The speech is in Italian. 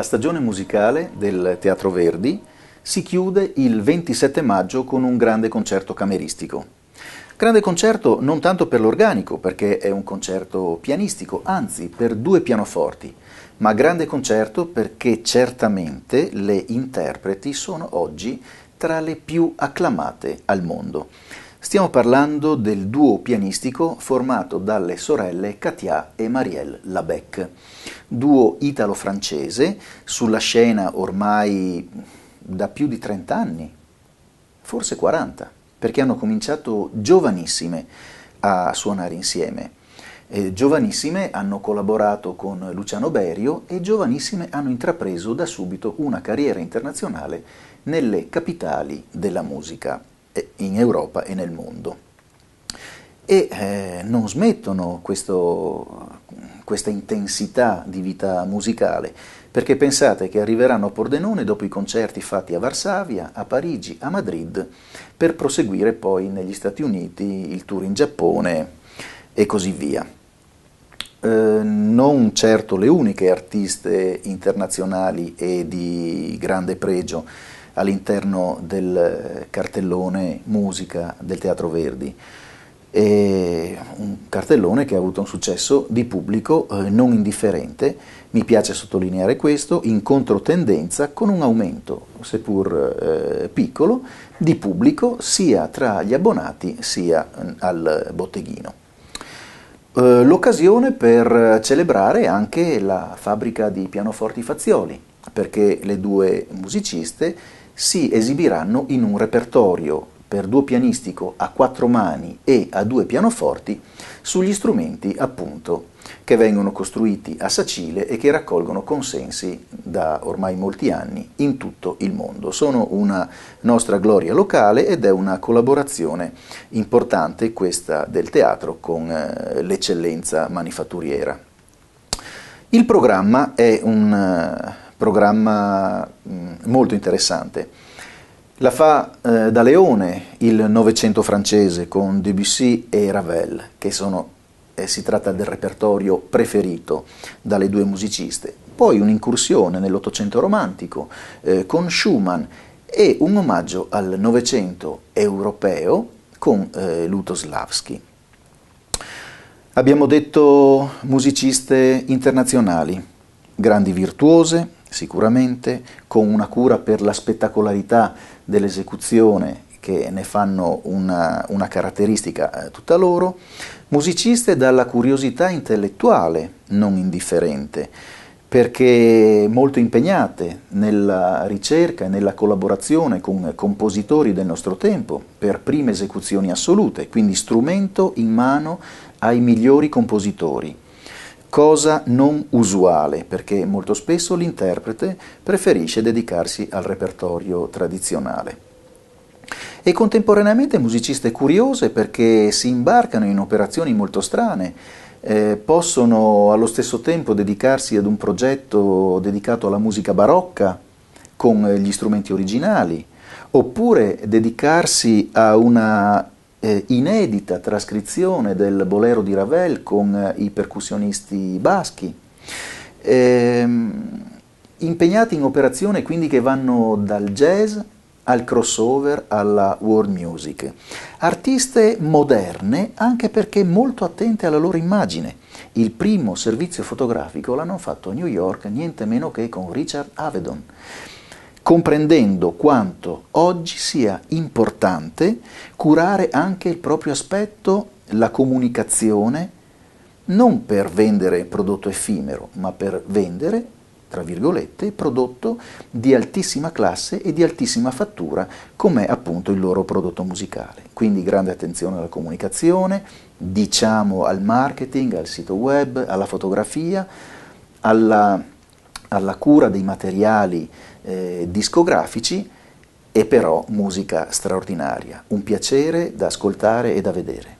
La stagione musicale del Teatro Verdi si chiude il 27 maggio con un grande concerto cameristico. Grande concerto non tanto per l'organico, perché è un concerto pianistico, anzi per due pianoforti, ma grande concerto perché certamente le interpreti sono oggi tra le più acclamate al mondo. Stiamo parlando del duo pianistico formato dalle sorelle Katia e Marielle Labec duo italo-francese sulla scena ormai da più di 30 anni, forse 40, perché hanno cominciato giovanissime a suonare insieme. E giovanissime hanno collaborato con Luciano Berio e giovanissime hanno intrapreso da subito una carriera internazionale nelle capitali della musica in Europa e nel mondo. E eh, non smettono questo questa intensità di vita musicale, perché pensate che arriveranno a Pordenone dopo i concerti fatti a Varsavia, a Parigi, a Madrid, per proseguire poi negli Stati Uniti, il tour in Giappone e così via. Eh, non certo le uniche artiste internazionali e di grande pregio all'interno del cartellone musica del Teatro Verdi. E un cartellone che ha avuto un successo di pubblico eh, non indifferente, mi piace sottolineare questo, in controtendenza con un aumento, seppur eh, piccolo, di pubblico sia tra gli abbonati sia mm, al botteghino. Eh, l'occasione per celebrare anche la fabbrica di pianoforti Fazioli, perché le due musiciste si esibiranno in un repertorio per duo pianistico a quattro mani e a due pianoforti sugli strumenti appunto che vengono costruiti a Sacile e che raccolgono consensi da ormai molti anni in tutto il mondo. Sono una nostra gloria locale ed è una collaborazione importante questa del teatro con eh, l'eccellenza manifatturiera. Il programma è un eh, programma mm, molto interessante la fa eh, da Leone il Novecento francese con Debussy e Ravel, che sono, eh, si tratta del repertorio preferito dalle due musiciste. Poi un'incursione nell'Ottocento romantico eh, con Schumann e un omaggio al Novecento europeo con eh, Lutoslavski. Abbiamo detto musiciste internazionali, grandi virtuose, sicuramente, con una cura per la spettacolarità dell'esecuzione che ne fanno una, una caratteristica eh, tutta loro, musiciste dalla curiosità intellettuale non indifferente, perché molto impegnate nella ricerca e nella collaborazione con compositori del nostro tempo per prime esecuzioni assolute, quindi strumento in mano ai migliori compositori cosa non usuale, perché molto spesso l'interprete preferisce dedicarsi al repertorio tradizionale. E contemporaneamente musiciste curiose perché si imbarcano in operazioni molto strane, eh, possono allo stesso tempo dedicarsi ad un progetto dedicato alla musica barocca con gli strumenti originali, oppure dedicarsi a una eh, inedita trascrizione del bolero di Ravel con eh, i percussionisti baschi, ehm, impegnati in operazioni quindi che vanno dal jazz al crossover, alla world music. Artiste moderne anche perché molto attente alla loro immagine. Il primo servizio fotografico l'hanno fatto a New York niente meno che con Richard Avedon comprendendo quanto oggi sia importante curare anche il proprio aspetto, la comunicazione, non per vendere prodotto effimero, ma per vendere, tra virgolette, prodotto di altissima classe e di altissima fattura, come appunto il loro prodotto musicale. Quindi grande attenzione alla comunicazione, diciamo al marketing, al sito web, alla fotografia, alla alla cura dei materiali eh, discografici e però musica straordinaria, un piacere da ascoltare e da vedere.